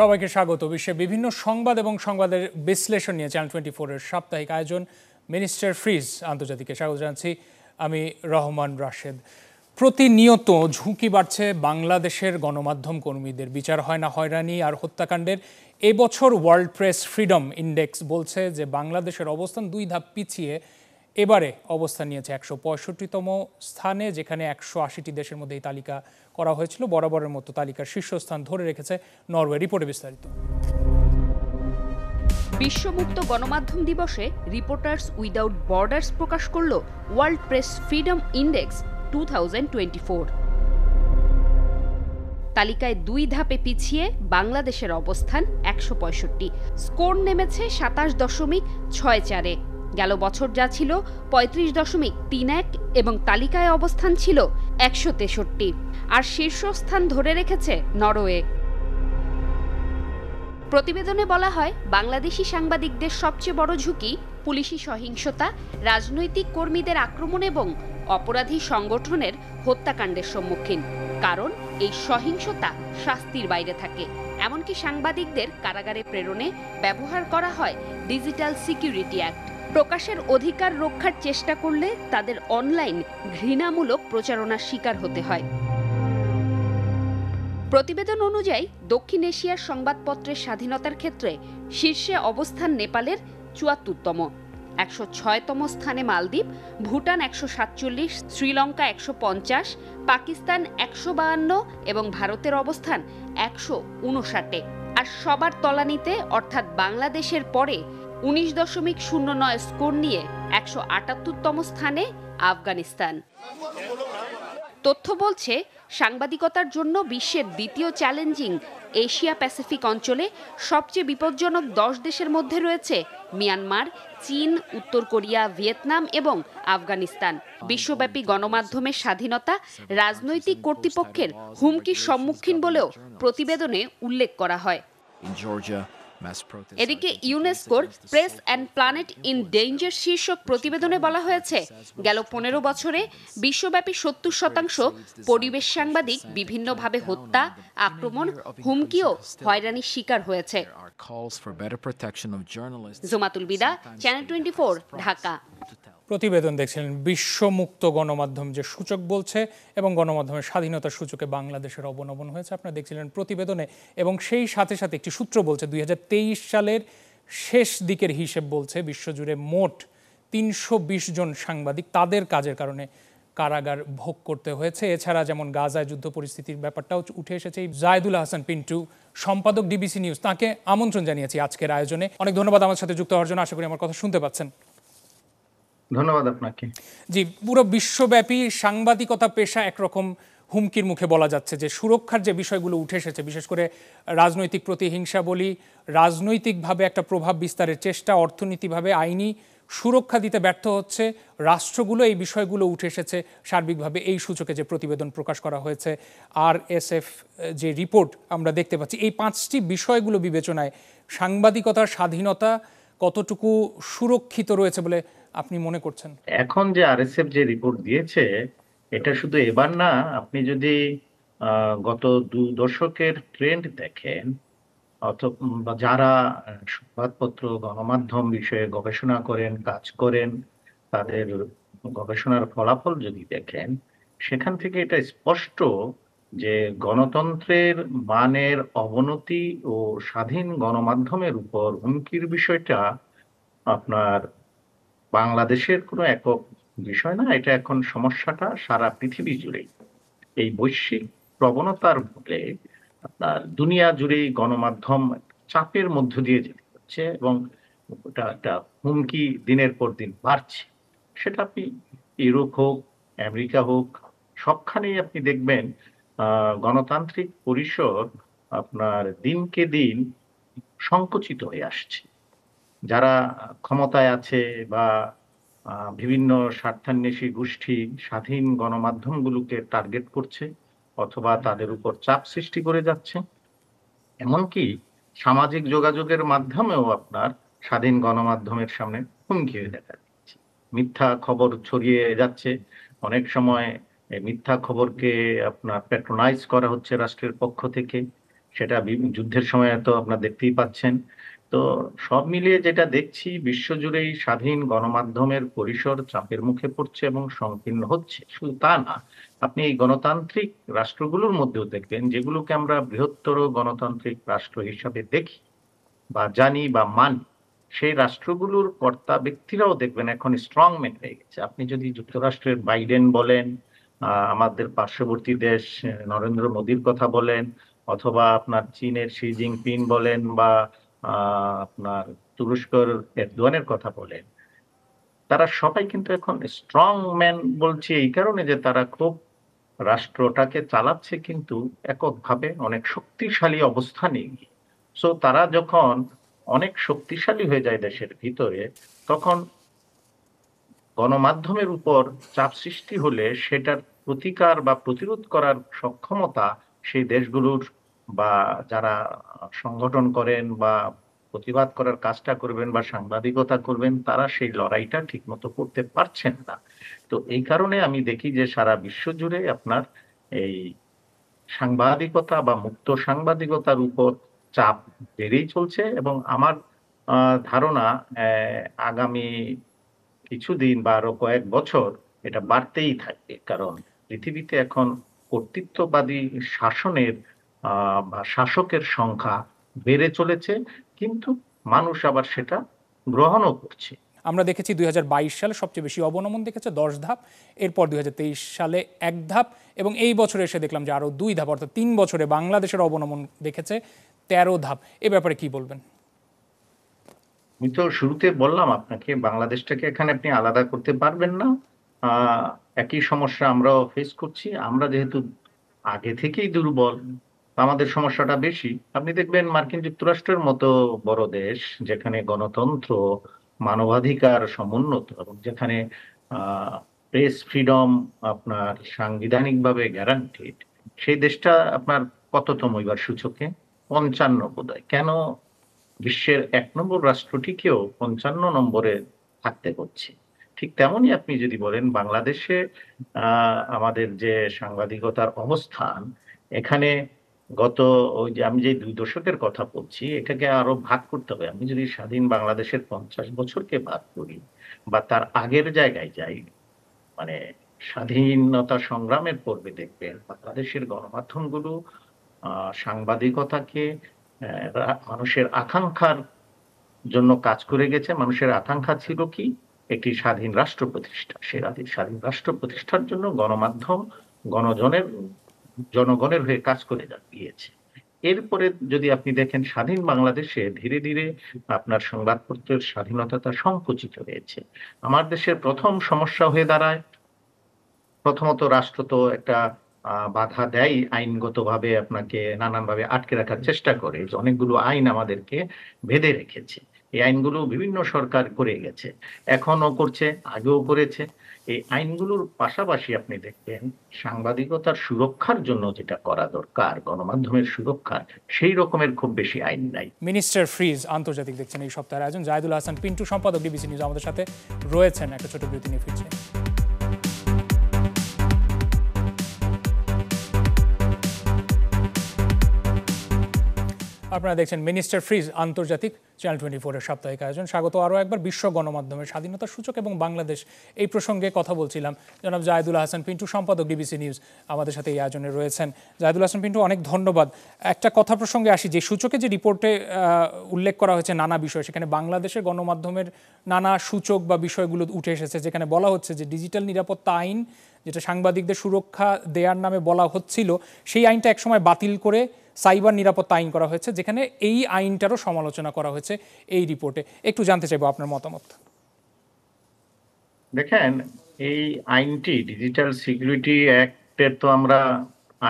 সবাইকে স্বাগত বিশ্বে বিভিন্ন সংবাদ এবং সংবাদের বিশ্লেষণ নিয়ে চ্যানেল টোয়েন্টি ফোরের সাপ্তাহিক আয়োজন মিনিস্টার ফ্রিজ আন্তর্জাতিকে স্বাগত জানাচ্ছি আমি রহমান রাশেদ প্রতিনিয়ত ঝুঁকি বাড়ছে বাংলাদেশের গণমাধ্যম কর্মীদের বিচার হয় না হয়রানি আর হত্যাকাণ্ডের এবছর ওয়ার্ল্ড প্রেস ফ্রিডম ইন্ডেক্স বলছে যে বাংলাদেশের অবস্থান দুই ধাপ পিছিয়ে এবারে অবস্থান নিয়েছে একশো পঁয়ষট্টিতম স্থানে যেখানে একশো আশিটি দেশের মধ্যে এই তালিকা করা হয়েছিল বরাবরের মতো তালিকার শীর্ষস্থান ধরে রেখেছে নরওয়ে রিপোর্টে বিস্তারিত বিশ্বমুক্ত গণমাধ্যম দিবসে রিপোর্টার্স উইদাউট বর্ডার্স প্রকাশ করল ওয়ার্ল্ড প্রেস ফ্রিডম ইন্ডেক্স টু তালিকায় দুই ধাপে পিছিয়ে বাংলাদেশের অবস্থান একশো স্কোর নেমেছে সাতাশ দশমিক ছয় চারে গেল বছর যা ছিল পঁয়ত্রিশ দশমিক তিন এক এবং তালিকায় অবস্থান ছিল একশো তেষট্টি আর শীর্ষস্থান ধরে রেখেছে নরওয়ে প্রতিবেদনে বলা হয় বাংলাদেশি সাংবাদিকদের সবচেয়ে বড় ঝুঁকি পুলিশি সহিংসতা রাজনৈতিক কর্মীদের আক্রমণ এবং অপরাধী সংগঠনের হত্যাকাণ্ডের সম্মুখীন কারণ এই সহিংসতা শাস্তির বাইরে থাকে এমনকি সাংবাদিকদের কারাগারে প্রেরণে ব্যবহার করা হয় ডিজিটাল সিকিউরিটি অ্যাক্ট প্রকাশের অধিকার রক্ষার চেষ্টা করলে তাদের অনলাইন ঘৃণামূলক প্রচারণার শিকার হতে হয় প্রতিবেদন অনুযায়ী দক্ষিণ এশিয়ার সংবাদপত্রের স্বাধীনতার ক্ষেত্রে শীর্ষে অবস্থান নেপালের চুয়াত্তরতম একশো ছয়তম স্থানে মালদ্বীপ ভুটান একশো সাতচল্লিশ শ্রীলঙ্কা একশো পঞ্চাশ পাকিস্তান একশো বাহান্ন এবং ভারতের অবস্থান একশো উনষাটে আর সবার তলানিতে অর্থাৎ বাংলাদেশের পরে উনিশ দশমিক শূন্য নয় স্কোর নিয়ে একশো আটাত্তরতম স্থানে আফগানিস্তান তথ্য বলছে সাংবাদিকতার জন্য বিশ্বের দ্বিতীয় চ্যালেঞ্জিং এশিয়া প্যাসিফিক অঞ্চলে সবচেয়ে বিপজ্জনক দশ দেশের মধ্যে রয়েছে মিয়ানমার চীন উত্তর কোরিয়া ভিয়েতনাম এবং আফগানিস্তান বিশ্বব্যাপী গণমাধ্যমের স্বাধীনতা রাজনৈতিক কর্তৃপক্ষের হুমকির সম্মুখীন বলেও প্রতিবেদনে উল্লেখ করা হয় এদিকে ইউনেস্কোর press and planet in danger শীর্ষক প্রতিবেদনে বলা হয়েছে গেল পনেরো বছরে বিশ্বব্যাপী সত্তর শতাংশ পরিবেশ সাংবাদিক বিভিন্নভাবে হত্যা আক্রমণ হুমকিও হয়রানির শিকার হয়েছে জোমাতুল বিদা চ্যানেল টোয়েন্টি ঢাকা প্রতিবেদন দেখছিলেন বিশ্বমুক্ত গণমাধ্যম যে সূচক বলছে এবং গণমাধ্যমের স্বাধীনতা সূচকে বাংলাদেশের অবনমন হয়েছে আপনারা দেখছিলেন প্রতিবেদনে এবং সেই সাথে সাথে একটি সূত্র বলছে দুই সালের শেষ দিকের হিসেব বলছে বিশ্বজুড়ে মোট তিনশো জন সাংবাদিক তাদের কাজের কারণে কারাগার ভোগ করতে হয়েছে এছাড়া যেমন গাজায় যুদ্ধ পরিস্থিতির ব্যাপারটাও উঠে এসেছে জায়দুল হাসান পিন্টু সম্পাদক ডিবিসি নিউজ তাকে আমন্ত্রণ জানিয়েছি আজকের আয়োজনে অনেক ধন্যবাদ আমার সাথে যুক্ত হওয়ার জন্য আশা করি আমার কথা শুনতে পাচ্ছেন ধন্যবাদ আপনাকে জি পুরো বিশ্বব্যাপী সাংবাদিকতা পেশা একরকম হুমকির মুখে বলা যাচ্ছে যে সুরক্ষার যে বিষয়গুলো উঠে এসেছে বিশেষ করে রাজনৈতিক প্রতিহিংসা বলি রাজনৈতিকভাবে একটা প্রভাব বিস্তারের চেষ্টা অর্থনীতিভাবে আইনি সুরক্ষা দিতে ব্যর্থ হচ্ছে রাষ্ট্রগুলো এই বিষয়গুলো উঠে এসেছে সার্বিকভাবে এই সূচকে যে প্রতিবেদন প্রকাশ করা হয়েছে আর এস এফ যে রিপোর্ট আমরা দেখতে পাচ্ছি এই পাঁচটি বিষয়গুলো বিবেচনায় সাংবাদিকতার স্বাধীনতা কতটুকু সুরক্ষিত রয়েছে বলে আপনি মনে করছেন এখন যে আরএসএফ যে রিপোর্ট দিয়েছে এটা শুধু এবার না আপনি যদি গত দু দশকের ট্রেন্ড দেখেন অথবা যারা সংবাদপত্র গণমাধ্যম বিষয়ে গবেষণা করেন কাজ করেন তাদের গবেষণার ফলাফল যদি দেখেন সেখান থেকে এটা স্পষ্ট যে গণতন্ত্রের মানের অবনতি ও স্বাধীন গণমাধ্যমের উপর হুমকির বিষয়টা আপনার বাংলাদেশের কোনো একক বিষয় না এটা এখন সমস্যাটা সারা পৃথিবী জুড়েই এই বৈশ্বিক প্রবণতার ফলে আপনার দুনিয়া জুড়েই গণমাধ্যম চাপের মধ্য দিয়ে যেতে হচ্ছে এবং ওটা একটা হুমকি দিনের পর দিন বাড়ছে সেটা আপনি ইউরোপ হোক আমেরিকা হোক সবখানেই আপনি দেখবেন গণতান্ত্রিক পরিষদ আপনার দিনকে দিন সংকুচিত হয়ে আসছে যারা ক্ষমতায় আছে বা বিভিন্ন স্বার্থান্বেষী গোষ্ঠী স্বাধীন গণমাধ্যমগুলোকে টার্গেট করছে অথবা তাদের উপর চাপ সৃষ্টি করে যাচ্ছে এমনকি সামাজিক যোগাযোগের মাধ্যমেও আপনার স্বাধীন গণমাধ্যমের সামনে হুমকি হয়ে দেখা যাচ্ছে মিথ্যা খবর ছড়িয়ে যাচ্ছে অনেক সময় মিথ্যা খবরকে আপনার প্যাট্রোনাইজ করা হচ্ছে রাষ্ট্রের পক্ষ থেকে সেটা যুদ্ধের সময় তো আপনার দেখতেই পাচ্ছেন তো সব মিলিয়ে যেটা দেখছি বিশ্বজুড়েই স্বাধীন গণমাধ্যমের পরিসর চাপের মুখে পড়ছে এবং সংকীর্ণ হচ্ছে শুধু তা না আপনি এই গণতান্ত্রিক রাষ্ট্রগুলোর মধ্যেও দেখবেন যেগুলোকে আমরা বৃহত্তর গণতান্ত্রিক রাষ্ট্র হিসাবে দেখি বা জানি বা মানি সেই রাষ্ট্রগুলোর কর্তা ব্যক্তিরাও দেখবেন এখন স্ট্রং ম্যান হয়ে গেছে আপনি যদি যুক্তরাষ্ট্রের বাইডেন বলেন আমাদের পার্শ্ববর্তী দেশ নরেন্দ্র মোদীর কথা বলেন অথবা আপনার চীনের শি জিনপিং বলেন বা আপনার তুরস্কর এরদোয়ানের কথা বলেন তারা সবাই কিন্তু এখন স্ট্রং ম্যান বলছে এই কারণে যে তারা খুব রাষ্ট্রটাকে চালাচ্ছে কিন্তু এককভাবে অনেক শক্তিশালী অবস্থানে সো তারা যখন অনেক শক্তিশালী হয়ে যায় দেশের ভিতরে তখন গণমাধ্যমের উপর চাপ সৃষ্টি হলে সেটার প্রতিকার বা প্রতিরোধ করার সক্ষমতা সেই দেশগুলোর বা যারা সংগঠন করেন বা প্রতিবাদ করার কাজটা করবেন বা সাংবাদিকতা করবেন তারা সেই লড়াইটা ঠিকমতো করতে পারছেন না তো এই কারণে আমি দেখি যে সারা বিশ্ব জুড়ে আপনার এই সাংবাদিকতা বা মুক্ত সাংবাদিকতার উপর চাপ বেড়েই চলছে এবং আমার ধারণা আগামী কিছুদিন বা আরো কয়েক বছর এটা বাড়তেই থাকবে কারণ পৃথিবীতে এখন কর্তৃত্ববাদী শাসনের শাসকের সংখ্যা বেড়ে চলেছে কিন্তু মানুষ আবার সেটা গ্রহণও করছে আমরা দেখেছি দুই হাজার বাইশ সালে সবচেয়ে বেশি অবনমন দেখেছে দশ ধাপ এরপর দুই হাজার তেইশ সালে এক ধাপ এবং এই বছরে এসে দেখলাম যে আরও দুই ধাপ অর্থাৎ তিন বছরে বাংলাদেশের অবনমন দেখেছে তেরো ধাপ এ ব্যাপারে কি বলবেন আমি তো শুরুতে বললাম আপনাকে বাংলাদেশটাকে এখানে আপনি আলাদা করতে পারবেন না একই সমস্যা আমরাও ফেস করছি আমরা যেহেতু আগে থেকেই দুর্বল আমাদের সমস্যাটা বেশি আপনি দেখবেন মার্কিন যুক্তরাষ্ট্রের মতো বড় দেশ যেখানে গণতন্ত্র মানবাধিকার সমুন্নত এবং যেখানে প্রেস ফ্রিডম আপনার সাংবিধানিকভাবে গ্যারান্টিড সেই দেশটা আপনার কততম এবার সূচকে পঞ্চান্ন বোধহয় কেন বিশ্বের এক নম্বর রাষ্ট্রটিকেও পঞ্চান্ন নম্বরে থাকতে হচ্ছে ঠিক তেমনই আপনি যদি বলেন বাংলাদেশে আমাদের যে সাংবাদিকতার অবস্থান এখানে গত ওই যে আমি যে দুই দশকের কথা বলছি এটাকে আরো ভাগ করতে হবে আমি যদি স্বাধীন বাংলাদেশের পঞ্চাশ বছরকে ভাগ করি বা তার আগের জায়গায় যাই মানে স্বাধীনতা সংগ্রামের পর্বে দেখবেন বাংলাদেশের গণমাধ্যমগুলো সাংবাদিকতাকে মানুষের আকাঙ্ক্ষার জন্য কাজ করে গেছে মানুষের আকাঙ্ক্ষা ছিল কি একটি স্বাধীন রাষ্ট্র প্রতিষ্ঠা সে স্বাধীন রাষ্ট্র প্রতিষ্ঠার জন্য গণমাধ্যম গণজনের জনগণের হয়ে কাজ করে গিয়েছে এরপরে যদি আপনি দেখেন স্বাধীন বাংলাদেশে ধীরে ধীরে আপনার সংবাদপত্রের স্বাধীনতা সংকুচিত হয়েছে আমার দেশের প্রথম সমস্যা হয়ে দাঁড়ায় প্রথমত রাষ্ট্র তো একটা বাধা দেয় আইনগতভাবে আপনাকে নানানভাবে আটকে রাখার চেষ্টা করে অনেকগুলো আইন আমাদেরকে ভেদে রেখেছে এই আইনগুলো বিভিন্ন সরকার করে গেছে এখনো করছে আগেও করেছে এই আইনগুলোর পাশাপাশি আপনি দেখবেন সাংবাদিকতার সুরক্ষার জন্য যেটা করা দরকার গণমাধ্যমের সুরক্ষা সেই রকমের খুব বেশি আইন নাই মিনিস্টার ফ্রিজ আন্তর্জাতিক দেখছেন এই সপ্তাহের আয়োজন জায়দুল হাসান পিন্টু সম্পাদক বিবিসি নিউজ আমাদের সাথে রয়েছেন একটা ছোট বিরতি নিয়ে ফিরছেন আপনারা দেখছেন মিনিস্টার ফ্রিজ আন্তর্জাতিক চ্যানেল টোয়েন্টি ফোরের সাপ্তাহিক আয়োজন স্বাগত আরও একবার বিশ্ব গণমাধ্যমের স্বাধীনতা সূচক এবং বাংলাদেশ এই প্রসঙ্গে কথা বলছিলাম জনাব জায়দুল হাসান পিন্টু সম্পাদক ডিবিসি নিউজ আমাদের সাথে এই আয়োজনে রয়েছেন জায়দুল হাসান পিন্টু অনেক ধন্যবাদ একটা কথা প্রসঙ্গে আসি যে সূচকে যে রিপোর্টে উল্লেখ করা হয়েছে নানা বিষয় সেখানে বাংলাদেশের গণমাধ্যমের নানা সূচক বা বিষয়গুলো উঠে এসেছে যেখানে বলা হচ্ছে যে ডিজিটাল নিরাপত্তা আইন যেটা সাংবাদিকদের সুরক্ষা দেওয়ার নামে বলা হচ্ছিল সেই আইনটা একসময় বাতিল করে সাইবার নিরাপত্তা আইন করা হয়েছে যেখানে এই আইনটারও সমালোচনা করা হয়েছে এই রিপোর্টে একটু জানতে চাইবো আপনার মতামত দেখেন এই আইনটি ডিজিটাল সিকিউরিটি অ্যাক্টের তো আমরা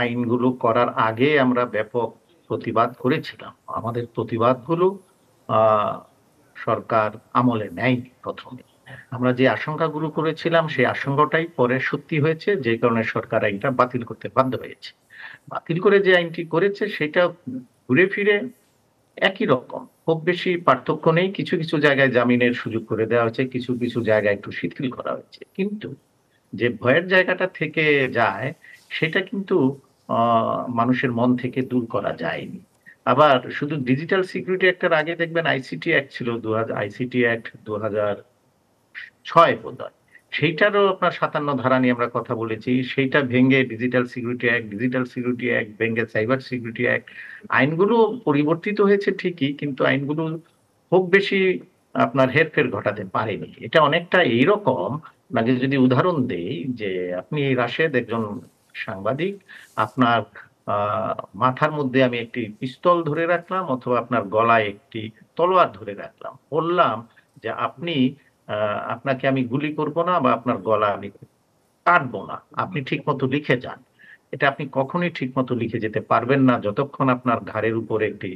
আইনগুলো করার আগে আমরা ব্যাপক প্রতিবাদ করেছিলাম আমাদের প্রতিবাদগুলো সরকার আমলে নেয়নি প্রথমে আমরা যে আশঙ্কা গুলো করেছিলাম সেই আশঙ্কাটাই পরে সত্যি হয়েছে যে কারণে সরকার আইনটা বাতিল করতে বাধ্য হয়েছে বাতিল করে যে আইনটি করেছে সেটা ঘুরে ফিরে একই রকম খুব বেশি পার্থক্য নেই কিছু কিছু জায়গায় জামিনের সুযোগ করে দেওয়া হয়েছে কিছু কিছু জায়গায় একটু শিথিল করা হয়েছে কিন্তু যে ভয়ের জায়গাটা থেকে যায় সেটা কিন্তু মানুষের মন থেকে দূর করা যায়নি আবার শুধু ডিজিটাল সিকিউরিটি অ্যাক্টের আগে দেখবেন আইসিটি অ্যাক্ট ছিল দু আইসিটি অ্যাক্ট দু হাজার ছয় বোধ হয় সেইটারও আপনার সাতান্ন ধারা নিয়ে আমরা কথা বলেছি সেইটা ভেঙে digital security act digital security act ভেঙে সাইবার সিকিউরিটি অ্যাক্ট আইনগুলো পরিবর্তিত হয়েছে ঠিকই কিন্তু আইনগুলো খুব বেশি আপনার হেরফের ঘটাতে পারেনি এটা অনেকটা এইরকম আপনাকে মানে যদি উদাহরণ দেই যে আপনি রাশেদ একজন সাংবাদিক আপনার মাথার মধ্যে আমি একটি পিস্তল ধরে রাখলাম অথবা আপনার গলায় একটি তলোয়ার ধরে রাখলাম বললাম যে আপনি আপনাকে আমি গুলি করব না বা আপনার গলা আমি কাটবো না আপনি ঠিক মতো লিখে যান এটা আপনি কখনই ঠিক মতো লিখে যেতে পারবেন না যতক্ষণ আপনার ঘাড়ের উপরে একটি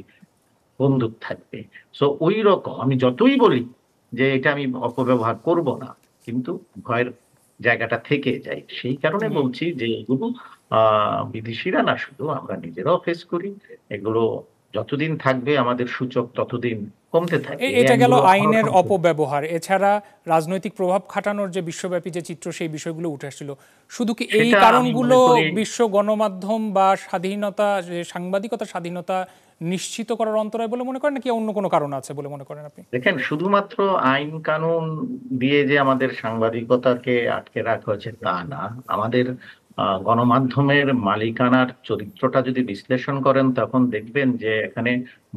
বন্দুক থাকবে সো ওই রকম আমি যতই বলি যে এটা আমি অপব্যবহার করব না কিন্তু ভয়ের জায়গাটা থেকে যায় সেই কারণে বলছি যে এগুলো বিদেশিরা না শুধু আমরা নিজেরাও ফেস করি এগুলো যতদিন থাকবে আমাদের সূচক ততদিন কমতে থাকে এটা গেল আইনের অপব্যবহার এছাড়া রাজনৈতিক প্রভাব খাটানোর যে বিশ্বব্যাপী যে চিত্র সেই বিষয়গুলো উঠে আসছিল শুধু কি এই কারণগুলো বিশ্ব গণমাধ্যম বা স্বাধীনতা সাংবাদিকতা স্বাধীনতা নিশ্চিত করার অন্তরায় বলে মনে করেন নাকি অন্য কোনো কারণ আছে বলে মনে করেন আপনি দেখেন শুধুমাত্র আইন কানুন দিয়ে যে আমাদের সাংবাদিকতাকে আটকে রাখা হয়েছে তা না আমাদের গণমাধ্যমের মালিকানার চরিত্রটা যদি বিশ্লেষণ করেন তখন দেখবেন যে এখানে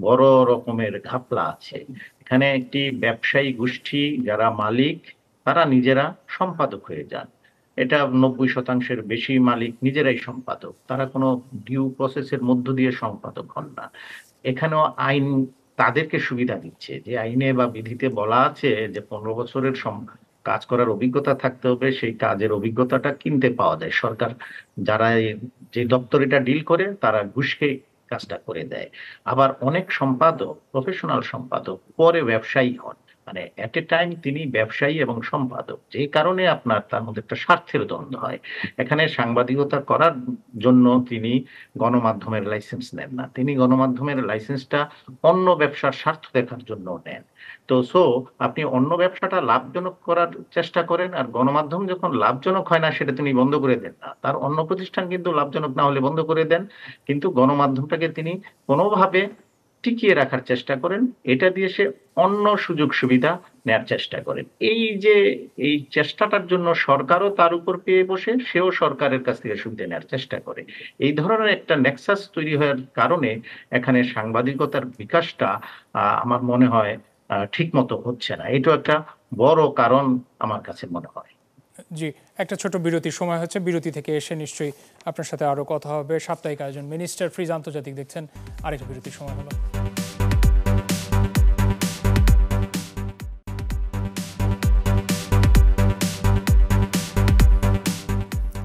বড় রকমের ঘাপলা আছে এখানে একটি ব্যবসায়ী গোষ্ঠী যারা মালিক তারা নিজেরা সম্পাদক হয়ে যান এটা নব্বই শতাংশের বেশি মালিক নিজেরাই সম্পাদক তারা কোনো ডিউ প্রসেসের মধ্য দিয়ে সম্পাদক হন না এখানেও আইন তাদেরকে সুবিধা দিচ্ছে যে আইনে বা বিধিতে বলা আছে যে পনেরো বছরের কাজ করার অভিজ্ঞতা থাকতে হবে সেই কাজের অভিজ্ঞতাটা কিনতে পাওয়া যায় সরকার যারা যে দপ্তর এটা ডিল করে তারা ঘুষকে কাজটা করে দেয় আবার অনেক সম্পাদক প্রফেশনাল সম্পাদক পরে ব্যবসায়ী হন মানে অ্যাট এ টাইম তিনি ব্যবসায়ী এবং সম্পাদক যে কারণে আপনার তার মধ্যে একটা স্বার্থের দ্বন্দ্ব হয় এখানে সাংবাদিকতা করার জন্য তিনি গণমাধ্যমের লাইসেন্স নেন না তিনি গণমাধ্যমের লাইসেন্সটা অন্য ব্যবসার স্বার্থ দেখার জন্য নেন তো সো আপনি অন্য ব্যবসাটা লাভজনক করার চেষ্টা করেন আর গণমাধ্যম যখন লাভজনক হয় না সেটা তিনি বন্ধ করে দেন না তার অন্য প্রতিষ্ঠান কিন্তু লাভজনক না হলে বন্ধ করে দেন কিন্তু গণমাধ্যমটাকে তিনি কোনোভাবে টিকিয়ে রাখার চেষ্টা করেন এটা দিয়ে সে অন্য সুযোগ সুবিধা নেয়ার চেষ্টা করেন এই যে এই চেষ্টাটার জন্য সরকারও তার উপর পেয়ে বসে সেও সরকারের কাছ থেকে সুবিধা নেওয়ার চেষ্টা করে এই ধরনের একটা নেক্সাস তৈরি হওয়ার কারণে এখানে সাংবাদিকতার বিকাশটা আমার মনে হয় ঠিক মতো হচ্ছে না এটা একটা বড় কারণ আমার কাছে মনে হয় জি একটা ছোট বিরতির সময় হচ্ছে বিরতি থেকে এসে নিশ্চয়ই আপনার সাথে আরও কথা হবে সাপ্তাহিক আয়োজন মিনিস্টার ফ্রিজ আন্তর্জাতিক দেখছেন আরেকটা বিরতির সময় হলো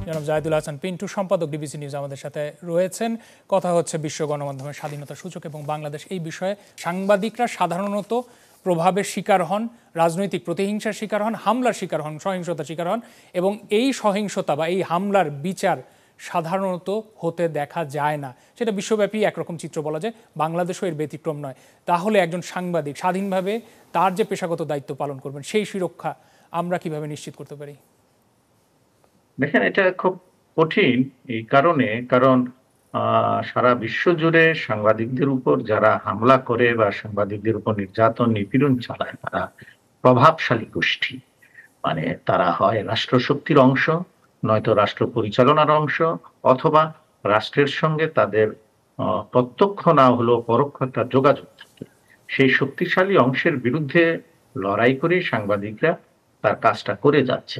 জনাব জাহিদুল হাসান পিন্টু সম্পাদক ডিবিসি নিউজ আমাদের সাথে রয়েছেন কথা হচ্ছে বিশ্ব গণমাধ্যমের স্বাধীনতা সূচক এবং বাংলাদেশ এই বিষয়ে সাংবাদিকরা সাধারণত প্রভাবের শিকার হন রাজনৈতিক প্রতিহিংসার শিকার হন হামলার শিকার হন সহিংসতার শিকার হন এবং এই সহিংসতা বা এই হামলার বিচার সাধারণত হতে দেখা যায় না সেটা বিশ্বব্যাপী একরকম চিত্র বলা যায় বাংলাদেশও এর ব্যতিক্রম নয় তাহলে একজন সাংবাদিক স্বাধীনভাবে তার যে পেশাগত দায়িত্ব পালন করবেন সেই সুরক্ষা আমরা কিভাবে নিশ্চিত করতে পারি দেখেন এটা খুব কঠিন এই কারণে কারণ সারা বিশ্ব জুড়ে সাংবাদিকদের উপর যারা হামলা করে বা সাংবাদিকদের উপর নির্যাতন নিপীড়ন চালায় তারা প্রভাবশালী গোষ্ঠী মানে তারা হয় রাষ্ট্রশক্তির অংশ নয়তো রাষ্ট্র পরিচালনার অংশ অথবা রাষ্ট্রের সঙ্গে তাদের প্রত্যক্ষ না হলেও পরোক্ষ একটা যোগাযোগ থাকে সেই শক্তিশালী অংশের বিরুদ্ধে লড়াই করে সাংবাদিকরা তার কাজটা করে যাচ্ছে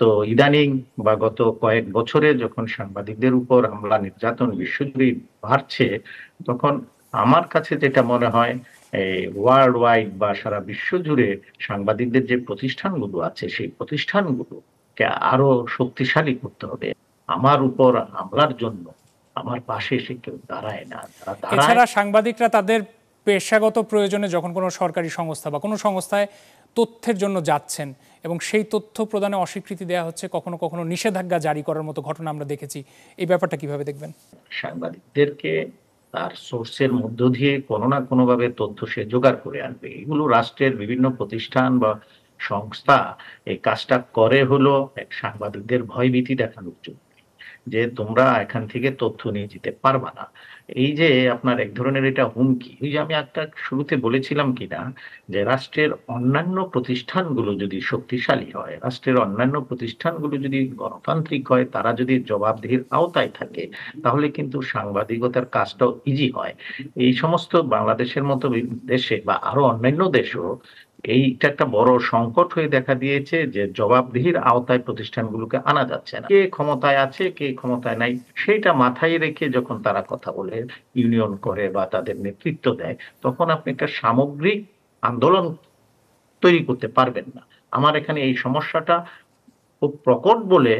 তো ইদানিং বা গত কয়েক বছরে যখন সাংবাদিকদের উপর হামলা নির্যাতন বিশ্বজুড়ে বাড়ছে তখন আমার কাছে যেটা মনে হয় ওয়ার্ল্ড ওয়াইড বা সারা বিশ্ব জুড়ে সাংবাদিকদের যে প্রতিষ্ঠানগুলো আছে সেই প্রতিষ্ঠানগুলোকে আরো শক্তিশালী করতে হবে আমার উপর হামলার জন্য আমার পাশে এসে কেউ দাঁড়ায় না এছাড়া সাংবাদিকরা তাদের পেশাগত প্রয়োজনে যখন কোনো সরকারি সংস্থা বা কোনো সংস্থায় তথ্যের জন্য যাচ্ছেন এবং সেই তথ্য প্রদানে অস্বীকৃতি দেওয়া হচ্ছে কখনো কখনো নিষেধাজ্ঞা জারি করার মতো ঘটনা আমরা দেখেছি এই ব্যাপারটা কিভাবে দেখবেন সাংবাদিকদেরকে তার সোর্সের মধ্য দিয়ে কোনো না কোনোভাবে তথ্য সে জোগাড় করে আনবে এগুলো রাষ্ট্রের বিভিন্ন প্রতিষ্ঠান বা সংস্থা এই কাজটা করে হলো সাংবাদিকদের ভয়ভীতি দেখানোর জন্য যে তোমরা এখান থেকে তথ্য নিয়ে যেতে পারবা না এই যে আপনার এক ধরনের এটা হুমকি এই যে আমি একটা শুরুতে বলেছিলাম কিনা যে রাষ্ট্রের অন্যান্য প্রতিষ্ঠানগুলো যদি শক্তিশালী হয় রাষ্ট্রের অন্যান্য প্রতিষ্ঠানগুলো যদি গণতান্ত্রিক হয় তারা যদি জবাবদিহির আওতায় থাকে তাহলে কিন্তু সাংবাদিকতার কাজটাও ইজি হয় এই সমস্ত বাংলাদেশের মতো দেশে বা আরো অন্যান্য দেশও এইটা একটা বড় সংকট হয়ে দেখা দিয়েছে যে জবাবদিহির আওতায় প্রতিষ্ঠানগুলোকে আনা যাচ্ছে না কে ক্ষমতায় আছে কে ক্ষমতায় নাই সেইটা মাথায় রেখে যখন তারা কথা বলে ইউনিয়ন করে বা তাদের নেতৃত্ব দেয় তখন আপনি একটা সামগ্রিক আন্দোলন তৈরি করতে পারবেন না আমার এখানে এই সমস্যাটা খুব প্রকট বলে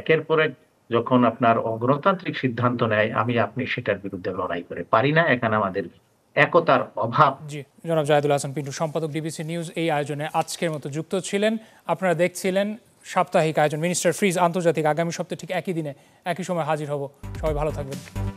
একের পর এক যখন আপনার অগণতান্ত্রিক সিদ্ধান্ত নেয় আমি আপনি সেটার বিরুদ্ধে লড়াই করে পারি না এখানে আমাদের একতার অভাব জি জনাব জাহেদুল হাসান পিন্টু সম্পাদক ডিবিসি নিউজ এই আয়োজনে আজকের মতো যুক্ত ছিলেন আপনারা দেখছিলেন সাপ্তাহিক আয়োজন মিনিস্টার ফ্রিজ আন্তর্জাতিক আগামী সপ্তাহে ঠিক একই দিনে একই সময় হাজির হব সবাই ভালো থাকবেন